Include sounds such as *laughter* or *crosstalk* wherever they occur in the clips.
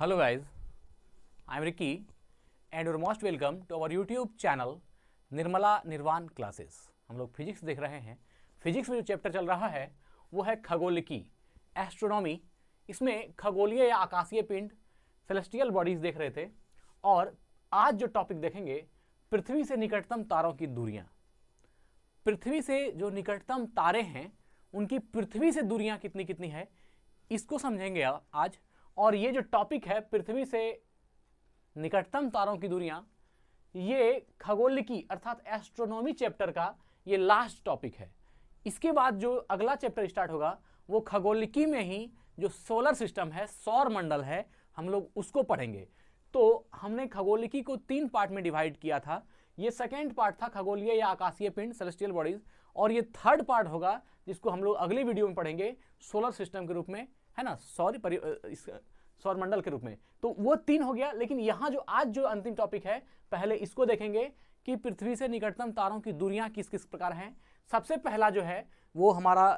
Hello guys, I am Ricky and you're most welcome to our YouTube channel Nirmala Nirvan classes. हम लोग physics देख रहे हैं physics में जो चैप्टर चल रहा है वो है खगोलिकी एस्ट्रोनॉमी इसमें खगोलीय या आकाशीय पिंड सेलेस्टियल बॉडीज देख रहे थे और आज जो टॉपिक देखेंगे पृथ्वी से निकटतम तारों की दूरियाँ पृथ्वी से जो निकटतम तारे हैं उनकी पृथ्वी से दूरियाँ कितनी कितनी है इसको समझेंगे आज और ये जो टॉपिक है पृथ्वी से निकटतम तारों की दूरियां ये खगोलिकी अर्थात एस्ट्रोनॉमी चैप्टर का ये लास्ट टॉपिक है इसके बाद जो अगला चैप्टर स्टार्ट होगा वो खगोलिकी में ही जो सोलर सिस्टम है सौर मंडल है हम लोग उसको पढ़ेंगे तो हमने खगोलिकी को तीन पार्ट में डिवाइड किया था ये सेकेंड पार्ट था खगोलीय या आकाशीय पिंड सेलेस्टियल बॉडीज और ये थर्ड पार्ट होगा जिसको हम लोग अगले वीडियो में पढ़ेंगे सोलर सिस्टम के रूप में है ना सौर परि सौरमंडल के रूप में तो वो तीन हो गया लेकिन यहाँ जो आज जो अंतिम टॉपिक है पहले इसको देखेंगे कि पृथ्वी से निकटतम तारों की दूरियाँ किस किस प्रकार हैं सबसे पहला जो है वो हमारा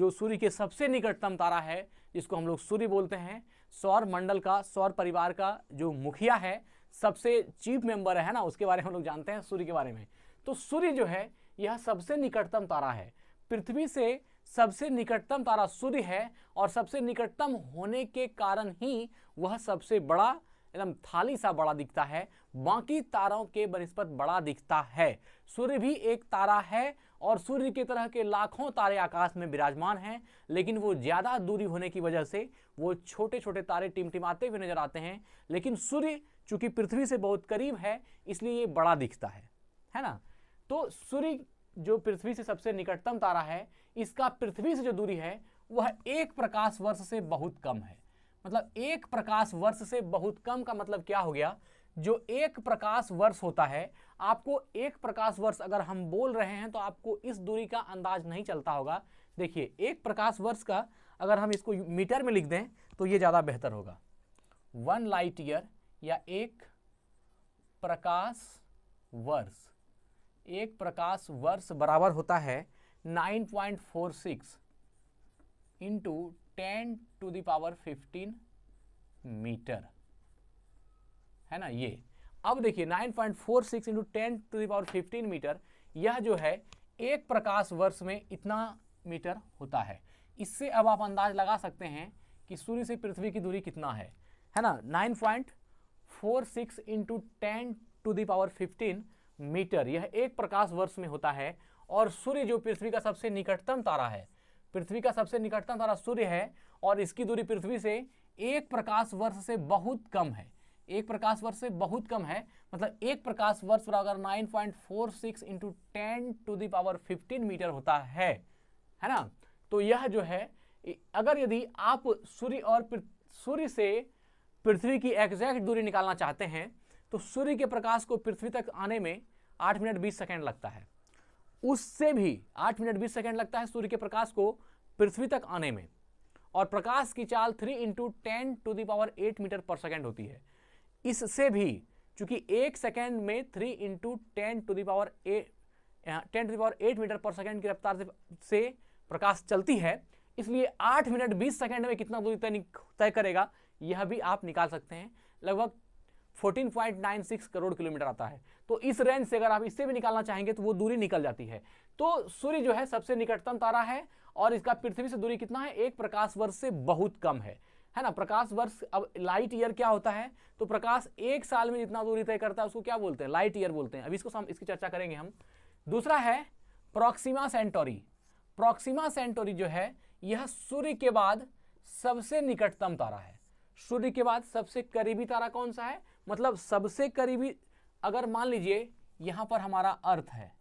जो सूर्य के सबसे निकटतम तारा है जिसको हम लोग सूर्य बोलते हैं सौर मंडल का सौर परिवार का जो मुखिया है सबसे चीफ मेंबर है ना उसके बारे में हम लोग जानते हैं सूर्य के बारे में तो सूर्य जो है यह सबसे निकटतम तारा है पृथ्वी से सबसे निकटतम तारा सूर्य है और सबसे निकटतम होने के कारण ही वह सबसे बड़ा एकदम थाली सा बड़ा दिखता है बाकी तारों के बनस्पत बड़ा दिखता है सूर्य भी एक तारा है और सूर्य की तरह के लाखों तारे आकाश में विराजमान हैं लेकिन वो ज़्यादा दूरी होने की वजह से वो छोटे छोटे तारे टिमटिमाते हुए नजर आते हैं लेकिन सूर्य चूंकि पृथ्वी से बहुत करीब है इसलिए ये बड़ा दिखता है है ना तो सूर्य जो पृथ्वी से सबसे निकटतम तारा है इसका पृथ्वी से जो दूरी है वह एक प्रकाश वर्ष से बहुत कम है मतलब एक प्रकाश वर्ष से बहुत कम का मतलब क्या हो गया जो एक प्रकाश वर्ष होता है आपको एक प्रकाश वर्ष अगर हम बोल रहे हैं तो आपको इस दूरी का अंदाज नहीं चलता होगा देखिए एक प्रकाश वर्ष का अगर हम इसको मीटर में लिख दें तो ये ज़्यादा बेहतर होगा वन लाइट ईयर या एक प्रकाश वर्ष एक प्रकाश वर्ष बराबर होता है nine point four six into ten to the power fifteen metre है ना ये अब देखिए 9.46 point four six into ten to the power fifteen metre यह जो है एक प्रकाश वर्ष में इतना मीटर होता है इससे अब आप अंदाज लगा सकते हैं कि सूर्य से पृथ्वी की दूरी कितना है है ना 9.46 point four six into ten to the power fifteen metre यह एक प्रकाश वर्ष में होता है और सूर्य जो पृथ्वी का सबसे निकटतम तारा है पृथ्वी का सबसे निकटतम तारा सूर्य है और इसकी दूरी पृथ्वी से एक प्रकाश वर्ष से बहुत कम है एक प्रकाश वर्ष से बहुत कम है मतलब एक प्रकाश वर्ष बराबर nine point four six into ten to the power fifteen metre होता है है ना तो यह जो है अगर यदि आप सूर्य और सूर्य से पृथ्वी की एग्जैक्ट दूरी निकालना चाहते हैं तो सूर्य के प्रकाश को पृथ्वी तक आने में आठ मिनट बीस सेकेंड लगता है उससे भी आठ मिनट बीस सेकेंड लगता है सूर्य के प्रकाश को पृथ्वी तक आने में और प्रकाश की चाल three into ten to the power eight metre per second होती है इससे भी चूंकि एक सेकेंड में three into ten to the power eight ten to the power eight metre per second की रफ्तार से, से प्रकाश चलती है इसलिए आठ मिनट बीस सेकेंड में कितना दूरी तय तय करेगा यह भी आप निकाल सकते हैं लगभग 14.96 करोड़ किलोमीटर आता है तो इस रेंज से अगर आप इससे भी निकालना चाहेंगे तो वो दूरी निकल जाती है तो सूर्य जो है सबसे निकटतम तारा है और इसका पृथ्वी से दूरी कितना है एक प्रकाश वर्ष से बहुत कम है है ना प्रकाश वर्ष अब लाइट ईयर क्या होता है तो प्रकाश एक साल में जितना दूरी तय करता है उसको क्या बोलते हैं लाइट ईयर बोलते हैं अब इसको हम इसकी चर्चा करेंगे हम दूसरा है प्रोक्सीमा सेंटोरी प्रोक्सीमा सेंटोरी जो है यह सूर्य के बाद सबसे निकटतम तारा है सूर्य के बाद सबसे करीबी तारा कौन सा है मतलब सबसे करीबी अगर मान लीजिए यहाँ पर हमारा अर्थ है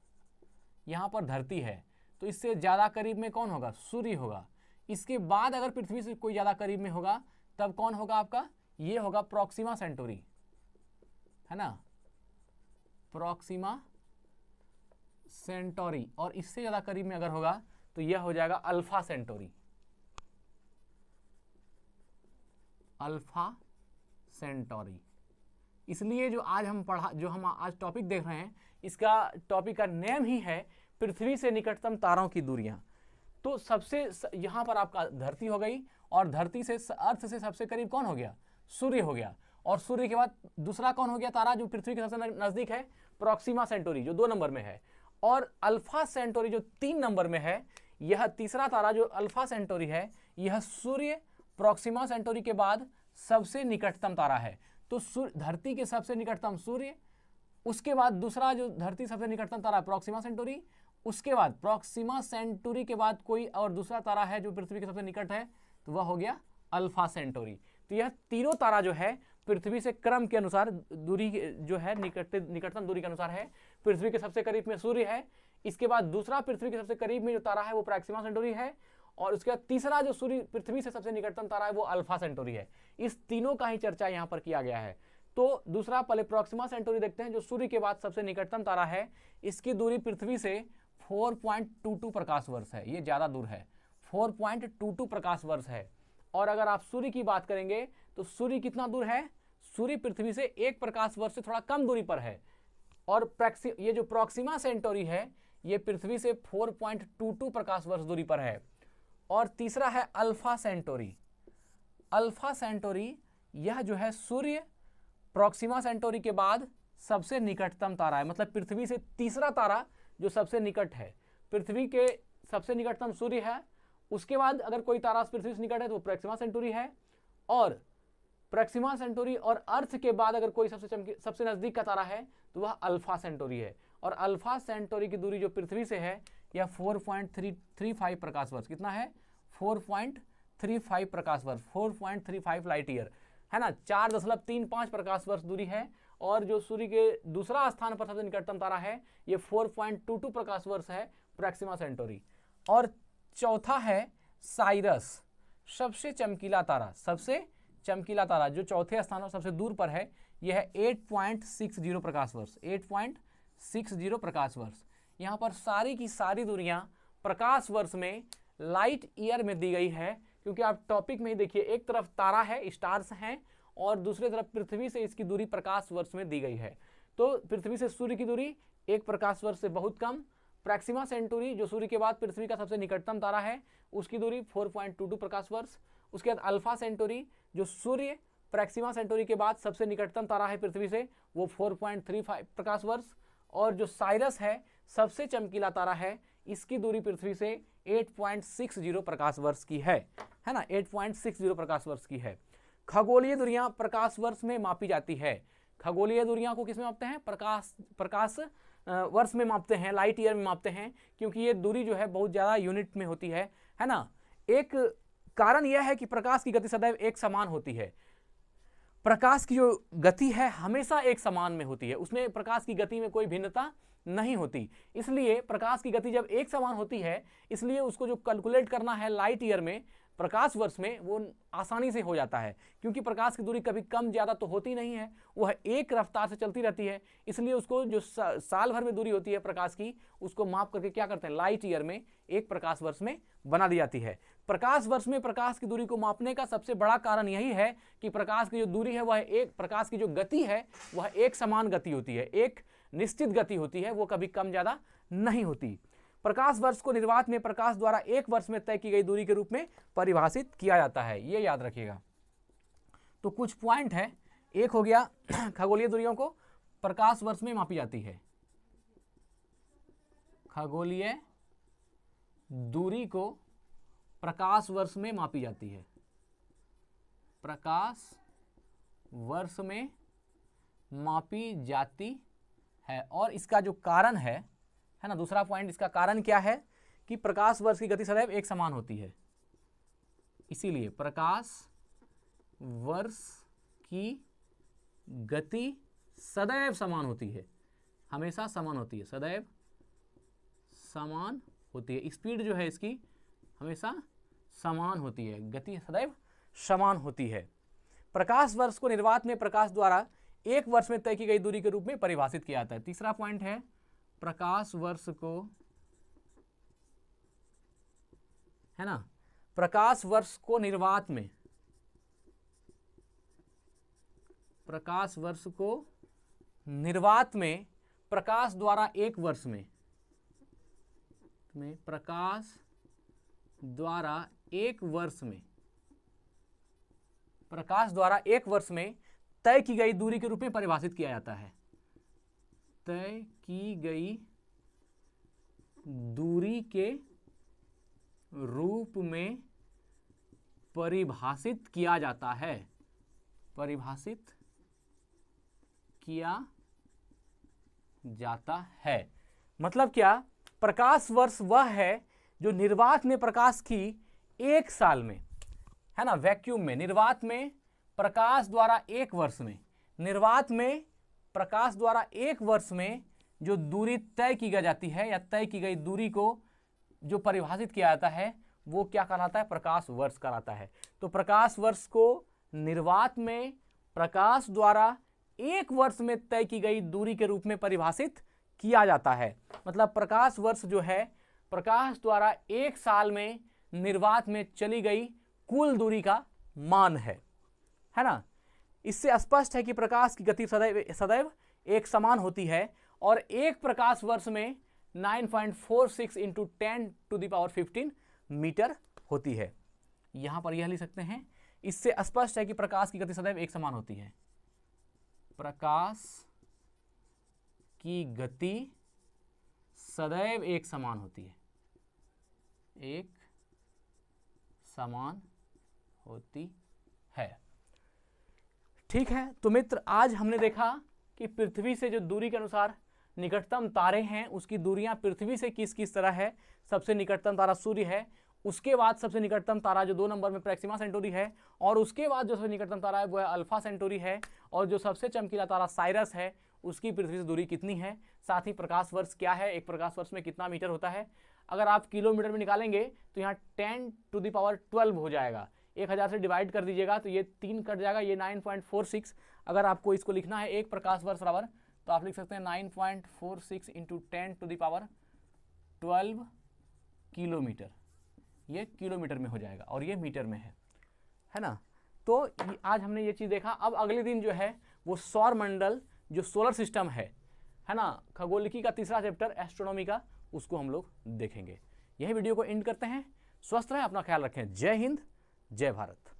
यहाँ पर धरती है तो इससे ज़्यादा करीब में कौन होगा सूर्य होगा इसके बाद अगर पृथ्वी से कोई ज़्यादा करीब में होगा तब कौन होगा आपका ये होगा प्रोक्सीमा सेंटोरी है ना प्रोक्सीमा सेंटोरी और इससे ज़्यादा करीब में अगर होगा तो यह हो जाएगा अल्फा सेंटोरी अल्फा सेंटोरी इसलिए जो आज हम पढ़ा जो हम आज टॉपिक देख रहे हैं इसका टॉपिक का नेम ही है पृथ्वी से निकटतम तारों की दूरियाँ तो सबसे यहाँ पर आपका धरती हो गई और धरती से अर्थ से सबसे करीब कौन हो गया सूर्य हो गया और सूर्य के बाद दूसरा कौन हो गया तारा जो पृथ्वी के सबसे नज़दीक है प्रोक्सीमा सेंटोरी जो दो नंबर में है और अल्फा सेंटोरी जो तीन नंबर में है यह तीसरा तारा जो अल्फा सेंटोरी है यह सूर्य प्रोक्सीमा सेंटोरी के बाद सबसे निकटतम तारा है तो धरती के सबसे निकटतम सूर्य उसके बाद दूसरा जो धरती सबसे निकटतम तारा प्रोक्सीमा सेंटोरी उसके बाद प्रोक्सीमा सेंटोरी के बाद कोई और दूसरा तारा है जो पृथ्वी के सबसे निकट है तो वह हो गया अल्फा सेंटोरी तो यह तीनों तारा जो है पृथ्वी से क्रम के अनुसार दूरी जो है निकट निकटतम दूरी के अनुसार है पृथ्वी के सबसे करीब में सूर्य है इसके बाद दूसरा पृथ्वी के सबसे करीब में जो तारा है वो प्रोक्सीमा सेंटोरी है और उसके बाद तीसरा जो सूर्य पृथ्वी से सबसे निकटतम तारा है वो अल्फा सेंटोरी है इस तीनों का ही चर्चा यहाँ पर किया गया है तो दूसरा पहले प्रोक्सिमा सेंटोरी देखते हैं जो सूर्य के बाद सबसे निकटतम तारा है इसकी दूरी पृथ्वी से 4.22 प्रकाश वर्ष है ये ज़्यादा दूर है 4.22 प्रकाश वर्ष है और अगर आप सूर्य की बात करेंगे तो सूर्य कितना दूर है सूर्य पृथ्वी से एक प्रकाश वर्ष से थोड़ा कम दूरी पर है और प्रैक्सी ये जो प्रॉक्सिमा सेंटोरी है ये पृथ्वी से 4.22 प्रकाश वर्ष दूरी पर है और तीसरा है अल्फा सेंटोरी अल्फा सेंटोरी यह जो है सूर्य प्रॉक्सिमा सेंटोरी के बाद सबसे निकटतम तारा है मतलब पृथ्वी से तीसरा तारा जो सबसे निकट है पृथ्वी के सबसे निकटतम सूर्य है उसके बाद अगर कोई तारा पृथ्वी से निकट है तो प्रोक्सीमा सेंटोरी है और प्रोक्सीमा सेंटोरी और अर्थ के बाद अगर कोई सबसे चमकी सबसे नज़दीक का तारा है तो वह अल्फा सेंटोरी है और अल्फा सेंटोरी की दूरी जो पृथ्वी से है या फाइव प्रकाश वर्ष कितना है 4.35 प्रकाश वर्ष 4.35 लाइट ईयर है ना चार दशमलव तीन पाँच प्रकाश वर्ष दूरी है और जो सूर्य के दूसरा स्थान पर सबसे निकटतम तारा है ये 4.22 प्रकाश वर्ष है प्रैक्सिमा सेंटोरी और चौथा है साइरस सबसे चमकीला तारा सबसे चमकीला तारा जो चौथे स्थान पर सबसे दूर पर है यह है 8.60 प्रकाश वर्ष 8.60 प्रकाश वर्ष यहाँ पर सारी की सारी दूरियाँ प्रकाश वर्ष में लाइट ईयर में दी गई है क्योंकि आप टॉपिक में ही देखिए एक तरफ तारा है स्टार्स हैं और दूसरी तरफ पृथ्वी से इसकी दूरी प्रकाश वर्ष में दी गई है तो पृथ्वी से सूर्य की दूरी एक प्रकाश वर्ष से बहुत कम प्रैक्सिमा सेंटूरी जो सूर्य के बाद पृथ्वी का सबसे निकटतम तारा है उसकी दूरी 4.22 प्रकाश वर्ष उसके बाद अल्फा सेंटोरी जो सूर्य प्रैक्सिमा सेंटोरी के बाद सबसे निकटतम तारा है पृथ्वी से वो 4.35 प्रकाश वर्ष और जो साइरस है सबसे चमकीला तारा है इसकी दूरी पृथ्वी से 8.60 प्रकाश वर्ष की है है ना 8.60 प्रकाश वर्ष की है खगोलीय दूरियां प्रकाश वर्ष में मापी जाती है खगोलीय दूरियां को किस में मापते हैं प्रकाश प्रकाश वर्ष में मापते हैं लाइट ईयर में मापते हैं क्योंकि ये दूरी जो है बहुत ज़्यादा यूनिट में होती है है ना एक कारण यह है कि प्रकाश की गति सदैव एक समान होती है प्रकाश की जो गति है हमेशा एक समान में होती है उसमें प्रकाश की गति में कोई भिन्नता नहीं होती इसलिए प्रकाश की गति जब एक समान होती है इसलिए उसको जो कैलकुलेट करना है लाइट ईयर में प्रकाश वर्ष में वो आसानी से हो जाता है क्योंकि प्रकाश की दूरी कभी कम ज़्यादा तो होती नहीं है वह एक रफ्तार से चलती रहती है इसलिए उसको जो सा, साल भर में दूरी होती है प्रकाश की उसको माप करके क्या करते हैं लाइट ईयर में एक प्रकाश वर्ष में बना दी जाती है प्रकाश वर्ष में प्रकाश की दूरी को मापने का सबसे बड़ा कारण यही है कि प्रकाश की जो दूरी है वह एक प्रकाश की जो गति है वह एक समान गति होती है एक निश्चित गति होती है वो कभी कम ज़्यादा नहीं होती प्रकाश वर्ष को निर्वात में प्रकाश द्वारा एक वर्ष में तय की गई दूरी के रूप में परिभाषित किया जाता है ये याद रखिएगा तो कुछ पॉइंट है एक हो गया *clears throat* खगोलीय दूरियों को प्रकाश वर्ष में मापी जाती है खगोलीय दूरी को प्रकाश वर्ष में मापी जाती है प्रकाश वर्ष में मापी जाती है और इसका जो कारण है है ना दूसरा पॉइंट इसका कारण क्या है कि प्रकाश वर्ष की गति सदैव एक समान होती है इसीलिए प्रकाश वर्ष की गति सदैव समान होती है हमेशा समान होती है सदैव समान होती है स्पीड जो है इसकी हमेशा समान होती है गति सदैव समान होती है प्रकाश वर्ष को निर्वात में प्रकाश द्वारा एक वर्ष में तय की गई दूरी के रूप में परिभाषित किया जाता है तीसरा पॉइंट है प्रकाश वर्ष को है ना प्रकाश वर्ष को निर्वात में प्रकाश वर्ष को निर्वात में प्रकाश द्वारा एक वर्ष में में प्रकाश द्वारा एक वर्ष में प्रकाश द्वारा एक वर्ष में तय की गई दूरी के रूप में परिभाषित किया जाता है तय की गई दूरी के रूप में परिभाषित किया जाता है परिभाषित किया जाता है मतलब क्या प्रकाश वर्ष वह है जो निर्वात में प्रकाश की एक साल में है ना वैक्यूम में निर्वात में प्रकाश द्वारा एक वर्ष में निर्वात में प्रकाश द्वारा एक वर्ष में जो दूरी तय की गई जाती है या तय की गई दूरी को जो परिभाषित किया जाता है वो क्या कहलाता है प्रकाश वर्ष कहलाता है तो प्रकाश वर्ष को निर्वात में प्रकाश द्वारा एक वर्ष में तय की गई दूरी के रूप में परिभाषित किया जाता है मतलब प्रकाश वर्ष जो है प्रकाश द्वारा एक साल में निर्वात में चली गई कुल दूरी का मान है है ना इससे स्पष्ट है कि प्रकाश की गति सदैव सदैव एक समान होती है और एक प्रकाश वर्ष में 9.46 point four six into ten to the power fifteen metre होती है यहां पर यह लिख सकते हैं इससे स्पष्ट है कि प्रकाश की गति सदैव एक समान होती है प्रकाश की गति सदैव एक समान होती है एक समान होती है ठीक है तो मित्र आज हमने देखा कि पृथ्वी से जो दूरी के अनुसार निकटतम तारे हैं उसकी दूरियां पृथ्वी से किस किस तरह है सबसे निकटतम तारा सूर्य है उसके बाद सबसे निकटतम तारा जो दो नंबर में प्रैक्सिमा सेंटोरी है और उसके बाद जो सबसे निकटतम तारा है वो है अल्फा सेंटोरी है और जो सबसे चमकीला तारा साइरस है उसकी पृथ्वी से दूरी कितनी है साथ ही प्रकाश वर्ष क्या है एक प्रकाश वर्ष में कितना मीटर होता है अगर आप किलोमीटर में निकालेंगे तो यहाँ टेन टू दावर ट्वेल्व हो जाएगा एक हज़ार से डिवाइड कर दीजिएगा तो ये तीन कट जाएगा ये नाइन पॉइंट फोर सिक्स अगर आपको इसको लिखना है एक प्रकाश वर्ष बराबर तो आप लिख सकते हैं nine point four six into ten to the power twelve kilometre ये किलोमीटर में हो जाएगा और ये मीटर में है है ना तो आज हमने ये चीज़ देखा अब अगले दिन जो है वो सौर मंडल जो सोलर सिस्टम है है ना खगोलिकी का तीसरा चैप्टर एस्ट्रोनॉमी का उसको हम लोग देखेंगे यही वीडियो को एंड करते हैं स्वस्थ रहें अपना ख्याल रखें जय हिंद जय भारत